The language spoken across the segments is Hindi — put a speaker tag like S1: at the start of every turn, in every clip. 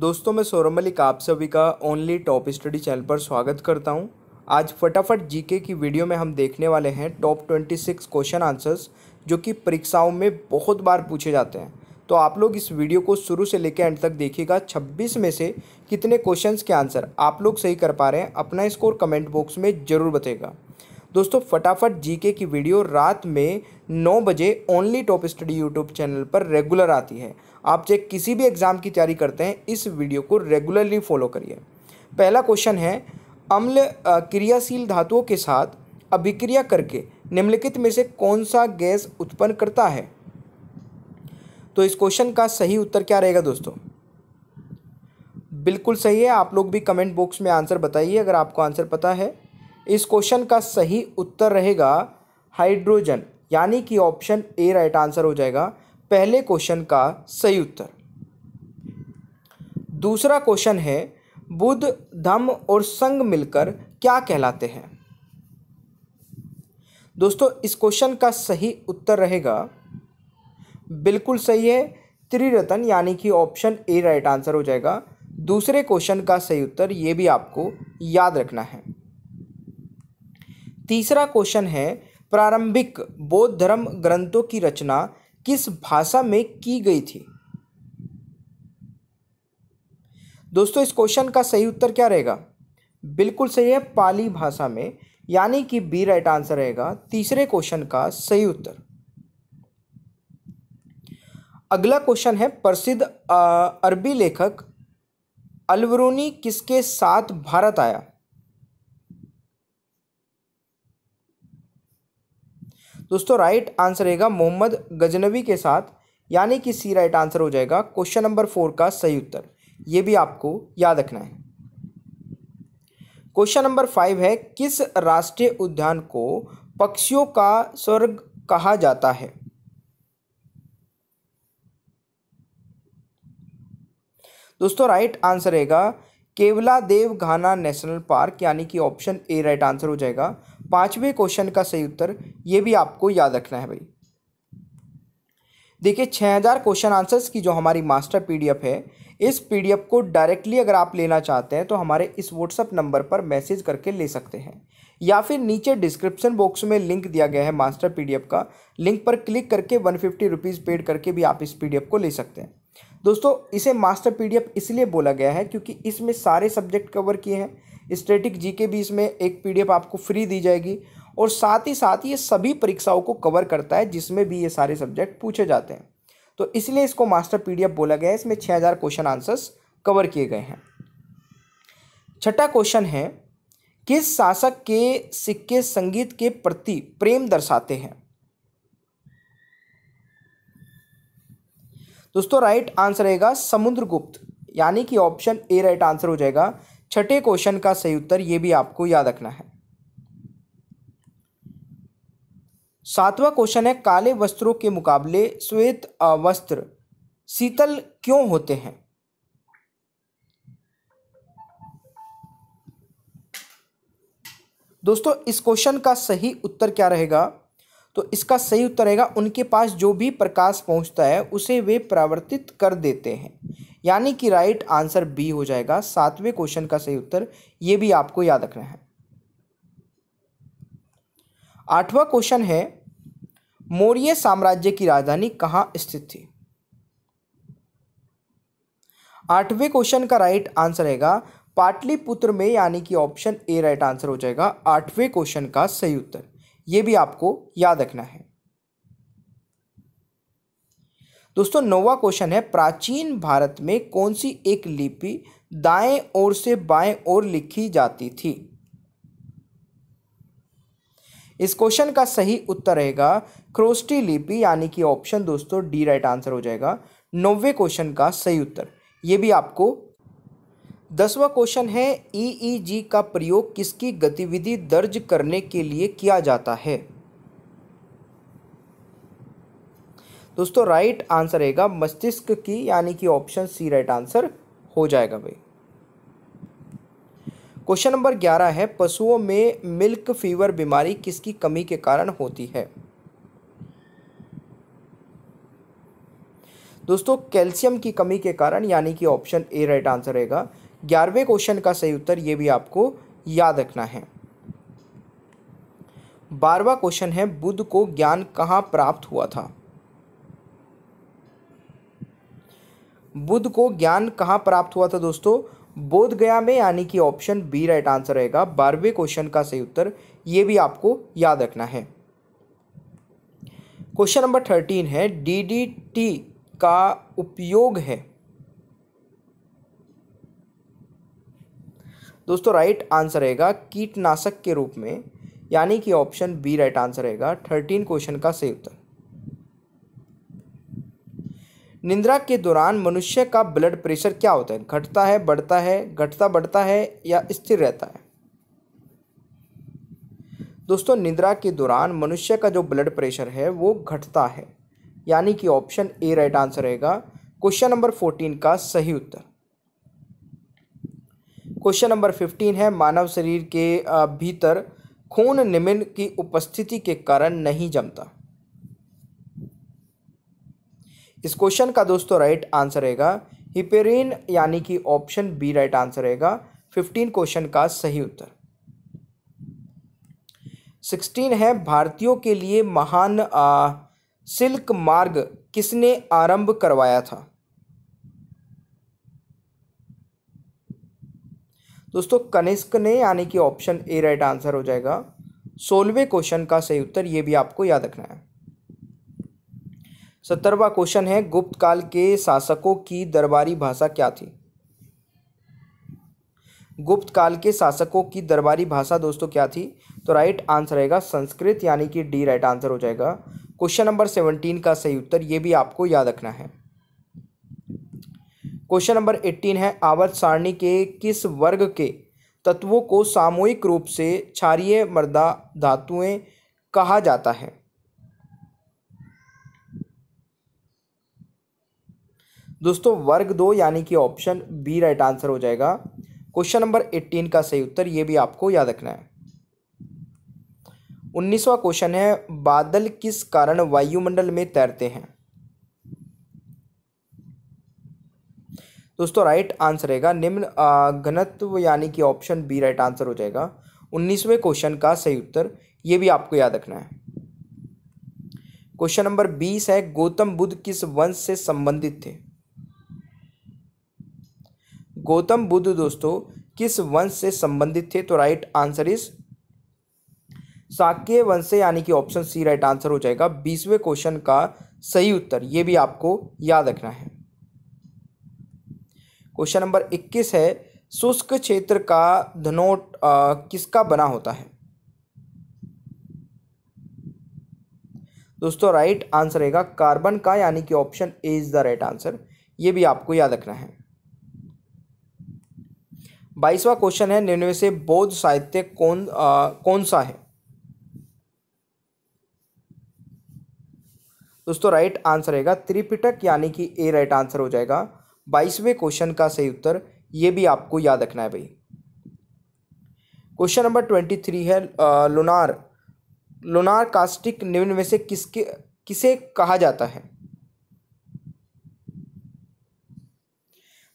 S1: दोस्तों मैं सौरभ मलिक आप सभी का ओनली टॉप स्टडी चैनल पर स्वागत करता हूं। आज फटाफट जीके की वीडियो में हम देखने वाले हैं top twenty six question answers जो कि परीक्षाओं में बहुत बार पूछे जाते हैं तो आप लोग इस वीडियो को शुरू से लेकर एंड तक देखिएगा छब्बीस में से कितने क्वेश्चन के आंसर आप लोग सही कर पा रहे हैं अपना स्कोर कमेंट बॉक्स में ज़रूर बताएगा दोस्तों फटाफट जीके की वीडियो रात में नौ बजे only top study YouTube channel पर रेगुलर आती है आप चाहे किसी भी एग्ज़ाम की तैयारी करते हैं इस वीडियो को रेगुलरली फॉलो करिए पहला क्वेश्चन है अम्ल क्रियाशील धातुओं के साथ अभिक्रिया करके निम्नलिखित में से कौन सा गैस उत्पन्न करता है तो इस क्वेश्चन का सही उत्तर क्या रहेगा दोस्तों बिल्कुल सही है आप लोग भी कमेंट बॉक्स में आंसर बताइए अगर आपको आंसर पता है इस क्वेश्चन का सही उत्तर रहेगा हाइड्रोजन यानी कि ऑप्शन ए राइट आंसर हो जाएगा पहले क्वेश्चन का सही उत्तर दूसरा क्वेश्चन है बुद्ध धम्म और संघ मिलकर क्या कहलाते हैं दोस्तों इस क्वेश्चन का सही उत्तर रहेगा बिल्कुल सही है त्रिरतन यानी कि ऑप्शन ए राइट आंसर हो जाएगा दूसरे क्वेश्चन का सही उत्तर ये भी आपको याद रखना है तीसरा क्वेश्चन है प्रारंभिक बौद्ध धर्म ग्रंथों की रचना किस भाषा में की गई थी दोस्तों इस क्वेश्चन का सही उत्तर क्या रहेगा बिल्कुल सही है पाली भाषा में यानी कि बी राइट आंसर रहेगा तीसरे क्वेश्चन का सही उत्तर अगला क्वेश्चन है प्रसिद्ध अरबी लेखक अलवरूनी किसके साथ भारत आया दोस्तों राइट आंसर रहेगा मोहम्मद गजनवी के साथ यानी कि सी राइट आंसर हो जाएगा क्वेश्चन नंबर फोर का सही उत्तर ये भी आपको याद रखना है क्वेश्चन नंबर फाइव है किस राष्ट्रीय उद्यान को पक्षियों का स्वर्ग कहा जाता है दोस्तों राइट आंसर रहेगा केवला देव घाना नेशनल पार्क यानी कि ऑप्शन ए राइट आंसर हो जाएगा पांचवें क्वेश्चन का सही उत्तर ये भी आपको याद रखना है भाई देखिए छः हज़ार क्वेश्चन आंसर्स की जो हमारी मास्टर पीडीएफ है इस पीडीएफ को डायरेक्टली अगर आप लेना चाहते हैं तो हमारे इस व्हाट्सएप नंबर पर मैसेज करके ले सकते हैं या फिर नीचे डिस्क्रिप्शन बॉक्स में लिंक दिया गया है मास्टर पीडीएफ का लिंक पर क्लिक करके वन फिफ्टी रुपीज़ पेड करके भी आप इस पीडीएफ को ले सकते हैं दोस्तों इसे मास्टर पीडीएफ इसलिए बोला गया है क्योंकि इसमें सारे सब्जेक्ट कवर किए हैं स्टेटिक जीके भी इसमें एक पीडीएफ आपको फ्री दी जाएगी और साथ ही साथ ये सभी परीक्षाओं को कवर करता है जिसमें भी ये सारे सब्जेक्ट पूछे जाते हैं तो इसलिए इसको मास्टर पीडीएफ बोला गया है इसमें छः हज़ार क्वेश्चन आंसर्स कवर किए गए हैं छठा क्वेश्चन है किस शासक के सिक्के संगीत के प्रति प्रेम दर्शाते हैं दोस्तों राइट आंसर रहेगा समुद्रगुप्त यानी कि ऑप्शन ए राइट आंसर हो जाएगा छठे क्वेश्चन का सही उत्तर ये भी आपको याद रखना है सातवां क्वेश्चन है काले वस्त्रों के मुकाबले श्वेत वस्त्र शीतल क्यों होते हैं दोस्तों इस क्वेश्चन का सही उत्तर क्या रहेगा तो इसका सही उत्तर रहेगा उनके पास जो भी प्रकाश पहुंचता है उसे वे परावर्तित कर देते हैं यानी कि राइट आंसर बी हो जाएगा सातवें क्वेश्चन का सही उत्तर ये भी आपको याद रखना है आठवां क्वेश्चन है मौर्य साम्राज्य की राजधानी कहाँ स्थित थी आठवें क्वेश्चन का राइट आंसर रहेगा पाटलिपुत्र में यानी कि ऑप्शन ए राइट आंसर हो जाएगा आठवें क्वेश्चन का सही उत्तर ये भी आपको याद रखना है दोस्तों नोवा क्वेश्चन है प्राचीन भारत में कौन सी एक लिपि दाएं ओर से बाएं ओर लिखी जाती थी इस क्वेश्चन का सही उत्तर रहेगा क्रोस्टी लिपि यानी कि ऑप्शन दोस्तों डी राइट आंसर हो जाएगा नौवे क्वेश्चन का सही उत्तर ये भी आपको दसवा क्वेश्चन है ईईजी e e का प्रयोग किसकी गतिविधि दर्ज करने के लिए किया जाता है दोस्तों राइट आंसर रहेगा मस्तिष्क की यानी कि ऑप्शन सी राइट आंसर हो जाएगा भाई क्वेश्चन नंबर ग्यारह है पशुओं में मिल्क फीवर बीमारी किसकी कमी के कारण होती है दोस्तों कैल्शियम की कमी के कारण यानी कि ऑप्शन ए राइट आंसर रहेगा ग्यारहवें क्वेश्चन का सही उत्तर ये भी आपको याद रखना है बारवा क्वेश्चन है बुद्ध को ज्ञान कहाँ प्राप्त हुआ था बुद्ध को ज्ञान कहाँ प्राप्त हुआ था दोस्तों बोध गया में यानी कि ऑप्शन बी राइट आंसर रहेगा बारहवें क्वेश्चन का सही उत्तर ये भी आपको याद रखना है क्वेश्चन नंबर थर्टीन है डी डी टी का उपयोग है दोस्तों राइट आंसर रहेगा कीटनाशक के रूप में यानी कि ऑप्शन बी राइट आंसर रहेगा थर्टीन क्वेश्चन का सही उत्तर निंद्रा के दौरान मनुष्य का ब्लड प्रेशर क्या होता है घटता है बढ़ता है घटता बढ़ता है या स्थिर रहता है दोस्तों निंद्रा के दौरान मनुष्य का जो ब्लड प्रेशर है वो घटता है यानी कि ऑप्शन ए राइट आंसर रहेगा क्वेश्चन नंबर फोर्टीन का सही उत्तर क्वेश्चन नंबर फिफ्टीन है मानव शरीर के भीतर खून निम्न की उपस्थिति के कारण नहीं जमता इस क्वेश्चन का दोस्तों राइट आंसर रहेगा हिपेरिन यानी कि ऑप्शन बी राइट आंसर रहेगा फिफ्टीन क्वेश्चन का सही उत्तर सिक्सटीन है भारतीयों के लिए महान आ, सिल्क मार्ग किसने आरंभ करवाया था दोस्तों कनिष्क ने यानी कि ऑप्शन ए राइट आंसर हो जाएगा सोलहवें क्वेश्चन का सही उत्तर ये भी आपको याद रखना है सत्तरवा क्वेश्चन है गुप्त काल के शासकों की दरबारी भाषा क्या थी गुप्त काल के शासकों की दरबारी भाषा दोस्तों क्या थी तो राइट आंसर रहेगा संस्कृत यानी कि डी राइट आंसर हो जाएगा क्वेश्चन नंबर सेवनटीन का सही उत्तर ये भी आपको याद रखना है क्वेश्चन नंबर एट्टीन है आवर्त सारणी के किस वर्ग के तत्वों को सामूहिक रूप से क्षारीय मृदा धातुएं कहा जाता है दोस्तों वर्ग दो यानी कि ऑप्शन बी राइट आंसर हो जाएगा क्वेश्चन नंबर एट्टीन का सही उत्तर ये भी आपको याद रखना है उन्नीसवा क्वेश्चन है बादल किस कारण वायुमंडल में तैरते हैं दोस्तों राइट आंसर रहेगा निम्न घनत्व यानी कि ऑप्शन बी राइट आंसर हो जाएगा उन्नीसवें क्वेश्चन का सही उत्तर ये भी आपको याद रखना है क्वेश्चन नंबर बीस है गौतम बुद्ध किस वंश से संबंधित थे गौतम बुद्ध दोस्तों किस वंश से संबंधित थे तो राइट आंसर इज साक्य वंश से यानी कि ऑप्शन सी राइट आंसर हो जाएगा बीसवें क्वेश्चन का सही उत्तर ये भी आपको याद रखना है क्वेश्चन नंबर इक्कीस है शुष्क क्षेत्र का धनोट किसका बना होता है दोस्तों राइट आंसर रहेगा कार्बन का यानी कि option A is the right answer ये भी आपको याद रखना है बाईसवा क्वेश्चन है निर्णय से बौद्ध साहित्य कौन आ, कौन सा है दोस्तों राइट आंसर रहेगा त्रिपिटक यानी कि ए राइट आंसर हो जाएगा बाईसवें क्वेश्चन का सही उत्तर ये भी आपको याद रखना है भाई क्वेश्चन नंबर ट्वेंटी थ्री है लोनार लोनार कास्टिक निम्न में से किसके किसे कहा जाता है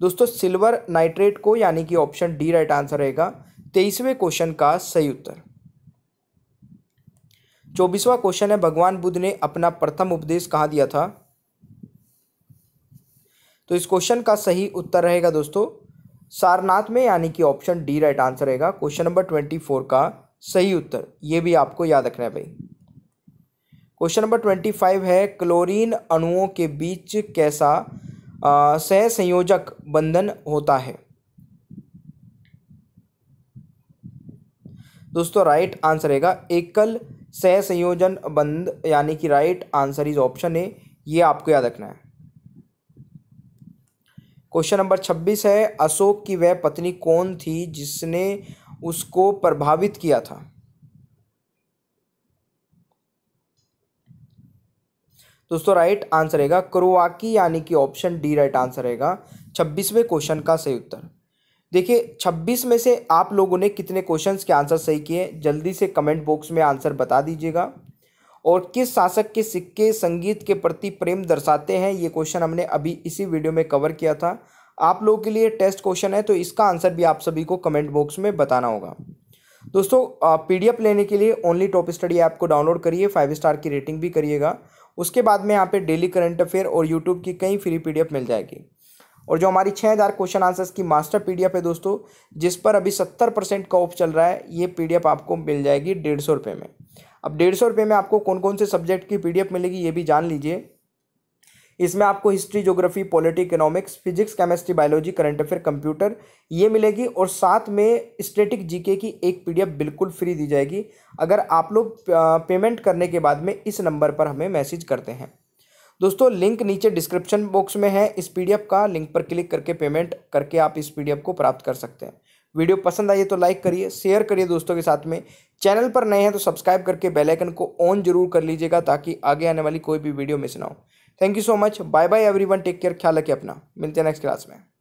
S1: दोस्तों सिल्वर नाइट्रेट को यानी कि ऑप्शन डी राइट आंसर रहेगा तेईसवें क्वेश्चन का सही उत्तर चौबीसवा क्वेश्चन है भगवान बुद्ध ने अपना प्रथम उपदेश कहाँ दिया था तो इस क्वेश्चन का सही उत्तर रहेगा दोस्तों सारनाथ में यानी कि ऑप्शन डी राइट आंसर रहेगा क्वेश्चन नंबर ट्वेंटी फोर का सही उत्तर ये भी आपको याद रखना है भाई क्वेश्चन नंबर ट्वेंटी फाइव है क्लोरीन अणुओं के बीच कैसा सह संयोजक बंधन होता है दोस्तों राइट आंसर रहेगा एकल सह संयोजन बंध यानी कि right answer is option A ये आपको याद रखना है क्वेश्चन नंबर छब्बीस है अशोक की वह पत्नी कौन थी जिसने उसको प्रभावित किया था दोस्तों राइट आंसर रहेगा क्रोवाकी यानी कि ऑप्शन डी राइट आंसर रहेगा छब्बीसवें क्वेश्चन का सही उत्तर देखिए छब्बीस में से आप लोगों ने कितने क्वेश्चंस के आंसर सही किए जल्दी से कमेंट बॉक्स में आंसर बता दीजिएगा और किस शासक के सिक्के संगीत के प्रति प्रेम दर्शाते हैं ये क्वेश्चन हमने अभी इसी वीडियो में कवर किया था आप लोगों के लिए टेस्ट क्वेश्चन है तो इसका आंसर भी आप सभी को कमेंट बॉक्स में बताना होगा दोस्तों पीडीएफ लेने के लिए ओनली टॉप स्टडी ऐप को डाउनलोड करिए फाइव स्टार की रेटिंग भी करिएगा उसके बाद में यहाँ पे डेली करंट अफेयर और यूट्यूब की कई फ्री पीडीएफ मिल जाएगी और जो हमारी छः हज़ार क्वेश्चन आंसर्स की मास्टर पीडीएफ है दोस्तों जिस पर अभी सत्तर परसेंट का ऑफ चल रहा है ये पीडीएफ आपको मिल जाएगी डेढ़ सौ रुपये में अब डेढ़ सौ रुपये में आपको कौन कौन से सब्जेक्ट की पीडीएफ मिलेगी ये भी जान लीजिए इसमें आपको history geography polity economics physics chemistry biology current affair computer ये मिलेगी और साथ में स्टेटिक जीके की एक पीडीएफ बिल्कुल फ्री दी जाएगी अगर आप लोग पेमेंट करने के बाद में इस नंबर पर हमें मैसेज करते हैं दोस्तों लिंक नीचे डिस्क्रिप्शन बॉक्स में है इस पीडीएफ का लिंक पर क्लिक करके पेमेंट करके आप इस पीडीएफ को प्राप्त कर सकते हैं वीडियो पसंद आई है तो लाइक करिए शेयर करिए दोस्तों के साथ में चैनल पर नए हैं तो सब्सक्राइब करके बेल आइकन को ऑन जरूर कर लीजिएगा ताकि आगे आने वाली कोई भी वीडियो मिस ना हो thank you so much bye bye everyone take care ख्याल रखिए अपना मिलते हैं नेक्स्ट क्लास में